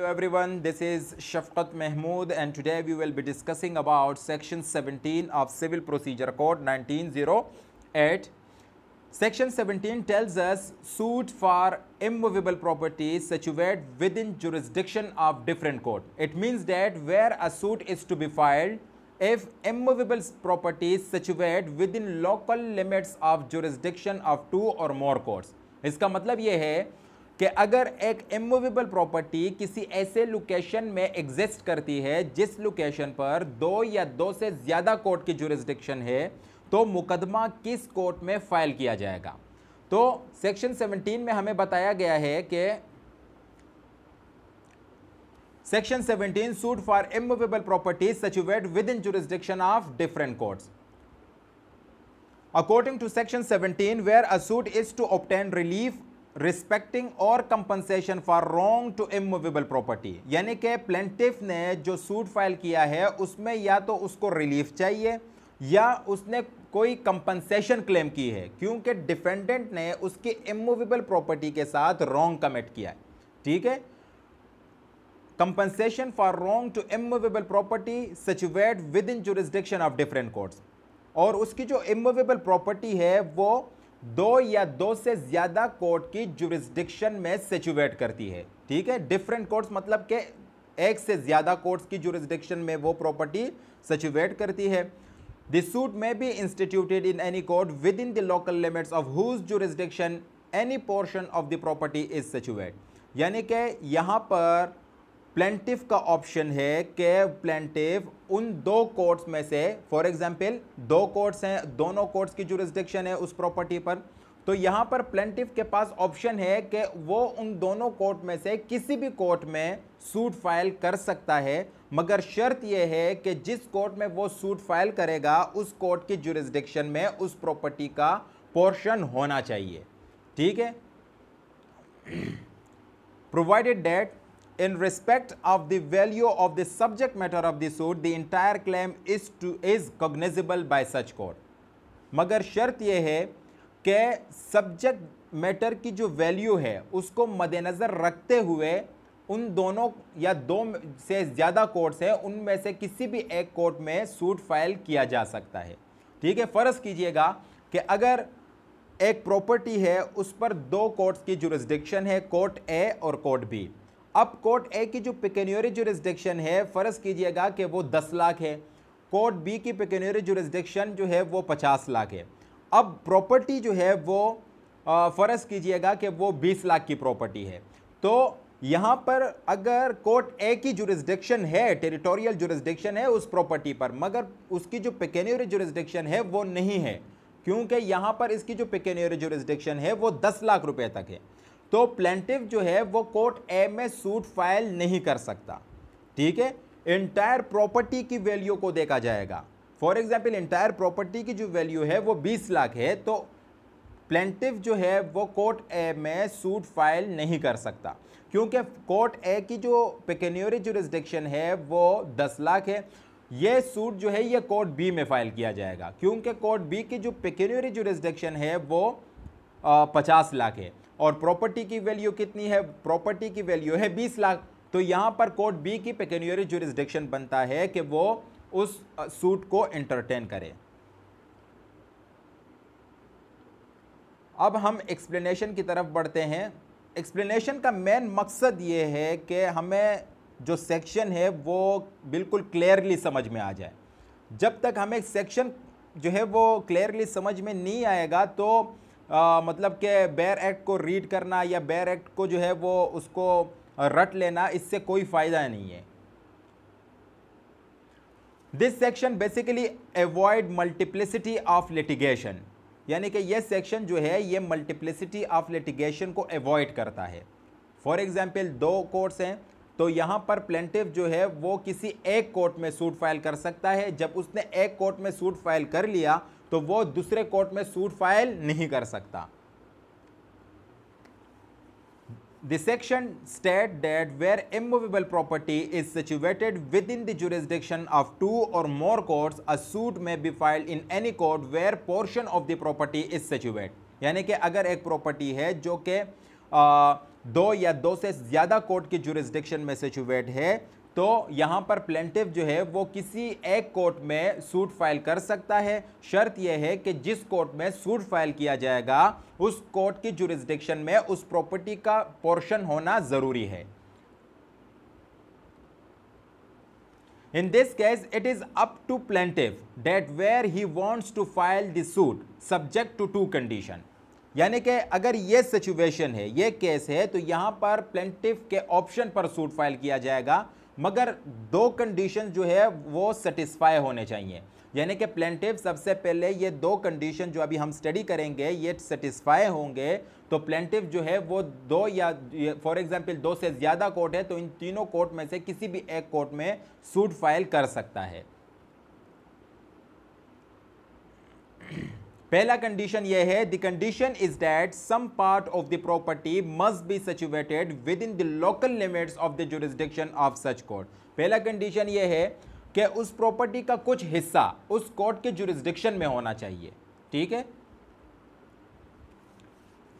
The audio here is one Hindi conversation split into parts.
Hello everyone, this is Shafqat Mahmood and today we will be discussing about section 17 of Civil Procedure Code 1908. Section 17 tells us suit for immovable property situated within jurisdiction of different court. It means that where a suit is to be filed, if immovable property situated within local limits of jurisdiction of two or more courts. इसका मतलब ये है कि अगर एक इमूवेबल प्रॉपर्टी किसी ऐसे लोकेशन में एग्जिस्ट करती है जिस लोकेशन पर दो या दो से ज़्यादा कोर्ट की जुरिस्डिक्शन है तो मुकदमा किस कोर्ट में फाइल किया जाएगा तो सेक्शन 17 में हमें बताया गया है कि section 17 suit for immovable properties situate within jurisdiction of different courts According to Section 17, where a suit is to obtain relief respecting और compensation for wrong to immovable property यानी कि प्लेंटिफ ने जो सूट फाइल किया है उसमें या तो उसको रिलीफ चाहिए या उसने कोई कंपनसेशन क्लेम की है क्योंकि डिफेंडेंट ने उसकी इमूवेबल प्रॉपर्टी के साथ रॉन्ग कमिट किया है ठीक है compensation for wrong to immovable property situate within jurisdiction of different courts और उसकी जो इमूवेबल प्रॉपर्टी है वो दो या दो से ज्यादा कोर्ट की जुरिस्डिक्शन में सिचुएट करती है ठीक है डिफरेंट कोर्ट मतलब के एक से ज्यादा कोर्ट्स की जुरिस्डिक्शन में वो प्रॉपर्टी सिचुएट करती है दूट में भी instituted in any court within the local limits of whose jurisdiction any portion of the property is situate यानी कि यहाँ पर प्लेंटिव का ऑप्शन है कि प्लेंटिव उन दो कोर्ट्स में से फॉर एग्जांपल दो कोर्ट्स हैं दोनों कोर्ट्स की जुरिस्डिक्शन है उस प्रॉपर्टी पर तो यहाँ पर प्लेंटिव के पास ऑप्शन है कि वो उन दोनों कोर्ट में से किसी भी कोर्ट में सूट फाइल कर सकता है मगर शर्त यह है कि जिस कोर्ट में वो सूट फाइल करेगा उस कोर्ट की जुरिस्डिक्शन में उस प्रॉपर्टी का पोर्शन होना चाहिए ठीक है provided that in respect of the value of the subject matter of the suit, the entire claim is, to, is cognizable by such court. मगर शर्त यह है कि सब्जेक्ट मैटर की जो वैल्यू है उसको मद्देनज़र रखते हुए उन दोनों या दो से ज़्यादा कोर्ट्स हैं उनमें से किसी भी एक कोर्ट में सूट फाइल किया जा सकता है ठीक है फ़र्ज़ कीजिएगा कि अगर एक प्रॉपर्टी है उस पर दो कोर्ट्स की जुरिस्डिक्शन है कोर्ट ए और कोर्ट बी अब कोर्ट ए की जो पिकेन्योरी जुरिस्डिक्शन है फ़र्ज कीजिएगा कि वो दस लाख है कोर्ट बी की पिकेन्योरी जुरिस्डिक्शन जो है वो पचास लाख है अब प्रॉपर्टी जो है वो फ़र्ज़ कीजिएगा कि वो बीस लाख की प्रॉपर्टी है तो यहाँ पर अगर कोर्ट ए की जुरिस्डिक्शन है टेरिटोरियल जुरिस्डिक्शन है उस प्रॉपर्टी पर मगर उसकी जो पिकेन्योरी जुरिस्डिक्शन है वो नहीं है क्योंकि यहाँ पर इसकी जो पिकेन्योरी जुरिस्डिक्शन है वो दस लाख रुपये तक है तो प्लेंटिव जो है वो कोर्ट ए में सूट फाइल नहीं कर सकता ठीक है इंटायर प्रॉपर्टी की वैल्यू को देखा जाएगा फॉर एग्जाम्पल इंटायर प्रॉपर्टी की जो वैल्यू है वो 20 लाख है तो प्लेंटिव जो है वो कोर्ट ए में सूट फाइल नहीं कर सकता क्योंकि कोर्ट ए की जो जो जुरिस्डिक्शन है वो 10 लाख है ये सूट जो है ये कोर्ट बी में फाइल किया जाएगा क्योंकि कोर्ट बी की जो जो जुरिस्डिक्शन है वो पचास लाख है और प्रॉपर्टी की वैल्यू कितनी है प्रॉपर्टी की वैल्यू है बीस लाख तो यहाँ पर कोर्ट बी की पेकेनियरी जुरिस्डिक्शन बनता है कि वो उस सूट को एंटरटेन करे अब हम एक्सप्लेनेशन की तरफ बढ़ते हैं एक्सप्लेनेशन का मेन मकसद ये है कि हमें जो सेक्शन है वो बिल्कुल क्लियरली समझ में आ जाए जब तक हमें सेक्शन जो है वो क्लियरली समझ में नहीं आएगा तो आ, मतलब के बैर एक्ट को रीड करना या बैर एक्ट को जो है वो उसको रट लेना इससे कोई फ़ायदा नहीं है this section basically avoid multiplicity of litigation यानी कि यह सेक्शन जो है ये मल्टीप्लिसिटी ऑफ लिटिगेशन को एवॉइड करता है फॉर एग्जाम्पल दो कोर्ट्स हैं तो यहाँ पर प्लेंटिव जो है वो किसी एक कोर्ट में सूट फाइल कर सकता है जब उसने एक कोर्ट में सूट फाइल कर लिया तो वो दूसरे कोर्ट में सूट फाइल नहीं कर सकता the section state that where immovable property is situated within jurisdiction of two और मोर कोर्ट अ सूट में be filed in any court where portion of the property is situate यानी कि अगर एक प्रॉपर्टी है जो कि दो या दो से ज्यादा कोर्ट की जुरिस्डिक्शन में सिचुएट है तो यहाँ पर प्लेंटिव जो है वो किसी एक कोर्ट में सूट फाइल कर सकता है शर्त यह है कि जिस कोर्ट में सूट फाइल किया जाएगा उस कोर्ट की जुरिस्डिक्शन में उस प्रॉपर्टी का पोर्शन होना ज़रूरी है In this case, it is up to plaintiff that where he wants to file the suit subject to two condition. यानी कि अगर ये सिचुएशन है ये केस है तो यहाँ पर प्लेंटिफ के ऑप्शन पर सूट फाइल किया जाएगा मगर दो कंडीशन जो है वो सेटिस्फाई होने चाहिए यानी कि प्लेंटिव सबसे पहले ये दो कंडीशन जो अभी हम स्टडी करेंगे ये सेटिस्फाई होंगे तो प्लेंटिव जो है वो दो या फॉर एग्जांपल दो से ज़्यादा कोर्ट है तो इन तीनों कोर्ट में से किसी भी एक कोर्ट में सूट फाइल कर सकता है पहला कंडीशन यह है the condition is that some part of the property must be situated within the local limits of the jurisdiction of such court पहला कंडीशन यह है कि उस प्रॉपर्टी का कुछ हिस्सा उस कोर्ट के जुरिस्डिक्शन में होना चाहिए ठीक है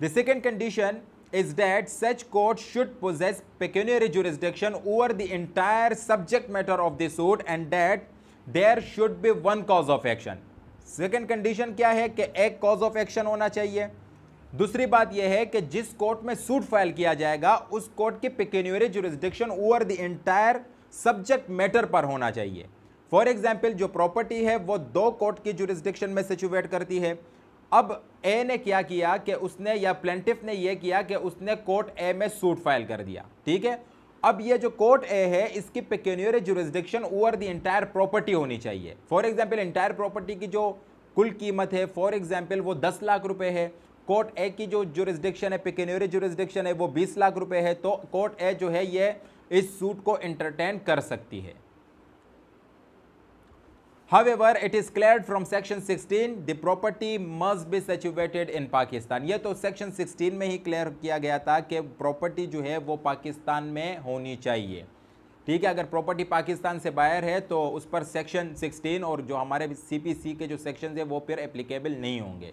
the second condition is that such court should possess pecuniary jurisdiction over the entire subject matter of the suit and that there should be one cause of action second condition क्या है कि एक कॉज ऑफ एक्शन होना चाहिए दूसरी बात यह है कि जिस कोर्ट में सूट फाइल किया जाएगा उस कोर्ट की pecuniary jurisdiction over the entire subject matter पर होना चाहिए फॉर एग्जाम्पल जो प्रॉपर्टी है वो दो कोर्ट की जुरिस्डिक्शन में सिचुएट करती है अब ए ने क्या किया कि उसने या प्लेंटिफ ने यह किया कि उसने कोर्ट ए में सूट फाइल कर दिया ठीक है अब ये जो कोर्ट ए है इसकी pecuniary jurisdiction over the entire property होनी चाहिए फॉर एग्जाम्पल इंटायर प्रॉपर्टी की जो कुल कीमत है फॉर एग्जाम्पल वो दस लाख रुपए है कोर्ट ए की जो जुरिस्डिक्शन है पेक्यूनियरी जुरिस्डिक्शन है वो बीस लाख रुपए है तो कोर्ट ए जो है ये इस सूट को इंटरटेन कर सकती है However, it is cleared from Section 16, the property must be situated in Pakistan. ये तो Section 16 में ही clear किया गया था कि property जो है वो Pakistan में होनी चाहिए ठीक है अगर property Pakistan से बाहर है तो उस पर section 16 और जो हमारे सीपीसी के जो सेक्शन है वो फिर एप्लीकेबल नहीं होंगे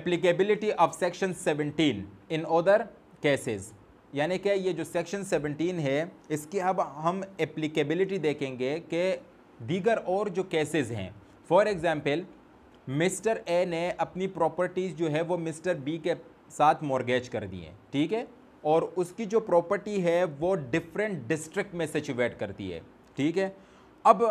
applicability of section 17 in other cases यानी कि ये जो सेक्शन 17 है इसकी अब हम एप्लीकेबिलिटी देखेंगे कि दीगर और जो केसेस हैं फॉर एग्ज़ाम्पल मिस्टर ए ने अपनी प्रॉपर्टीज़ जो है वो मिस्टर बी के साथ मॉर्गेज कर दिए ठीक है और उसकी जो प्रॉपर्टी है वो डिफरेंट डिस्ट्रिक्ट में सिचुएट करती है ठीक है अब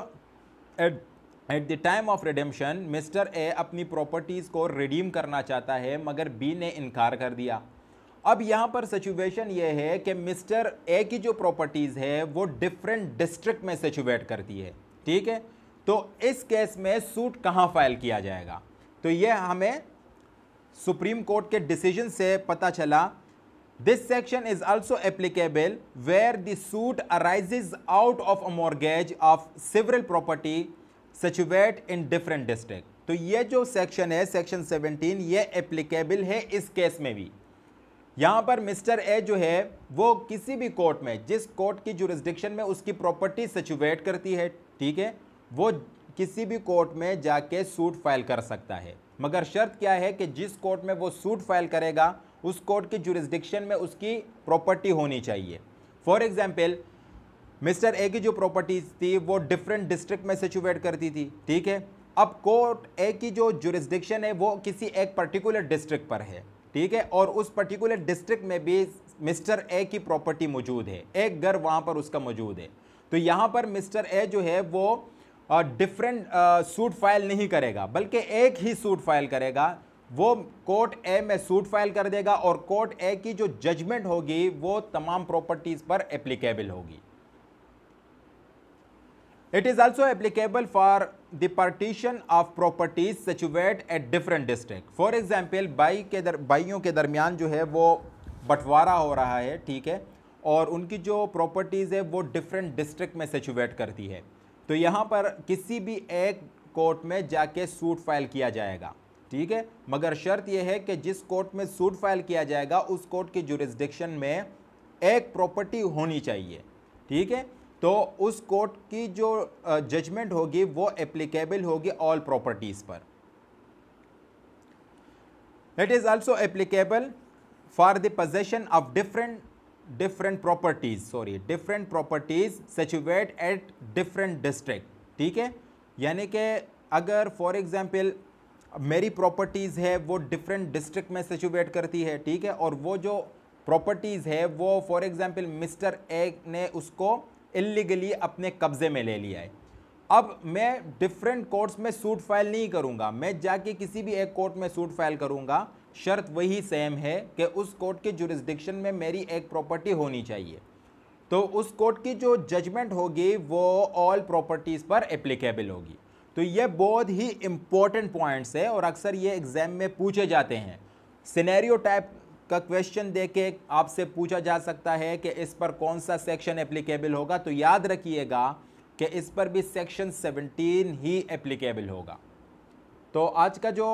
at at the time of redemption mister A अपनी प्रॉपर्टीज़ को रिडीम करना चाहता है मगर बी ने इनकार कर दिया अब यहाँ पर सिचुएशन ये है कि मिस्टर ए की जो प्रॉपर्टीज़ है वो डिफरेंट डिस्ट्रिक्ट में सिचुएट करती है ठीक है तो इस केस में सूट कहाँ फाइल किया जाएगा तो ये हमें सुप्रीम कोर्ट के डिसीजन से पता चला this section is also applicable where the suit arises out of a mortgage of several property situate in different district तो ये जो सेक्शन है सेक्शन 17 ये एप्लीकेबल है इस केस में भी यहाँ पर मिस्टर ए जो है वो किसी भी कोर्ट में जिस कोर्ट की जुरिस्डिक्शन में उसकी प्रॉपर्टी सिचुएट करती है ठीक है वो किसी भी कोर्ट में जाके सूट फाइल कर सकता है मगर शर्त क्या है कि जिस कोर्ट में वो सूट फाइल करेगा उस कोर्ट की जुरिस्डिक्शन में उसकी प्रॉपर्टी होनी चाहिए फॉर एग्जाम्पल मिस्टर ए की जो प्रॉपर्टीज थी वो डिफरेंट डिस्ट्रिक्ट में सिचुएट करती थी ठीक है अब कोर्ट ए की जो जुरिस्डिक्शन है वो किसी एक पर्टिकुलर डिस्ट्रिक्ट पर है ठीक है और उस पर्टिकुलर डिस्ट्रिक्ट में भी मिस्टर ए की प्रॉपर्टी मौजूद है एक घर वहाँ पर उसका मौजूद है तो यहाँ पर मिस्टर ए जो है वो डिफरेंट सूट फाइल नहीं करेगा बल्कि एक ही सूट फाइल करेगा वो कोर्ट ए में सूट फाइल कर देगा और कोर्ट ए की जो जजमेंट होगी वो तमाम प्रॉपर्टीज़ पर एप्लीकेबल होगी It is also applicable for the partition of properties situate at different district. For example, बाई के दर बाइयों के दरमियान जो है वो बंटवारा हो रहा है ठीक है और उनकी जो प्रॉपर्टीज़ है वो डिफरेंट डिस्ट्रिक्ट में सिचुएट करती है तो यहाँ पर किसी भी एक कोर्ट में जाके सूट फाइल किया जाएगा ठीक है मगर शर्त यह है कि जिस कोर्ट में सूट फाइल किया जाएगा उस कोर्ट की जुरिस्डिक्शन में एक प्रॉपर्टी होनी चाहिए ठीक है तो उस कोर्ट की जो जजमेंट होगी वो एप्लीकेबल होगी ऑल प्रॉपर्टीज़ पर it is also applicable for the possession of different different properties sorry different properties situate at different district ठीक है यानी कि अगर फॉर एग्ज़ाम्पल मेरी प्रॉपर्टीज़ है वो डिफरेंट डिस्ट्रिक्ट में सिचुएट करती है ठीक है और वो जो प्रॉपर्टीज़ है वो फॉर एग्ज़ाम्पल मिस्टर ए ने उसको इलीगली अपने कब्ज़े में ले लिया है अब मैं डिफरेंट कोर्ट्स में सूट फाइल नहीं करूँगा मैं जाके किसी भी एक कोर्ट में सूट फाइल करूंगा शर्त वही सेम है कि उस कोर्ट के जुरिस्डिक्शन में मेरी एक प्रॉपर्टी होनी चाहिए तो उस कोर्ट की जो जजमेंट होगी वो ऑल प्रॉपर्टीज़ पर एप्लीकेबल होगी तो ये बहुत ही इम्पॉर्टेंट पॉइंट्स है और अक्सर ये एग्ज़ाम में पूछे जाते हैं सिनेरियो टाइप का क्वेश्चन देके आपसे पूछा जा सकता है कि इस पर कौन सा सेक्शन एप्लीकेबल होगा तो याद रखिएगा कि इस पर भी सेक्शन 17 ही एप्लीकेबल होगा तो आज का जो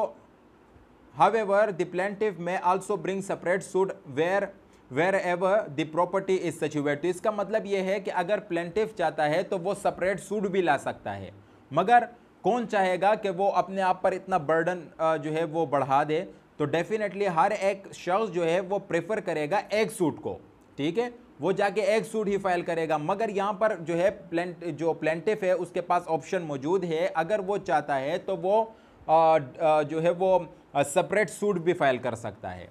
however the में also bring separate separate where where ever the property is situate तो इसका मतलब यह है कि अगर प्लेंटिव चाहता है तो वो सेपरेट सुड भी ला सकता है मगर कौन चाहेगा कि वो अपने आप पर इतना बर्डन जो है वो बढ़ा दे तो डेफिनेटली हर एक शख्स जो है वो प्रेफर करेगा एग सूट को ठीक है वो जाके एग सूट ही फाइल करेगा मगर यहाँ पर जो है प्लेंट जो प्लेंटिफ है उसके पास ऑप्शन मौजूद है अगर वो चाहता है तो वो आ, जो है वो सेपरेट सूट भी फाइल कर सकता है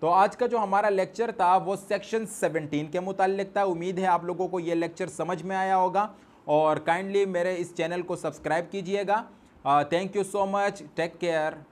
तो आज का जो हमारा लेक्चर था वो सेक्शन 17 के मुतालिक था उम्मीद है आप लोगों को ये लेक्चर समझ में आया होगा और काइंडली मेरे इस चैनल को सब्सक्राइब कीजिएगा Uh, thank you so much. Take care.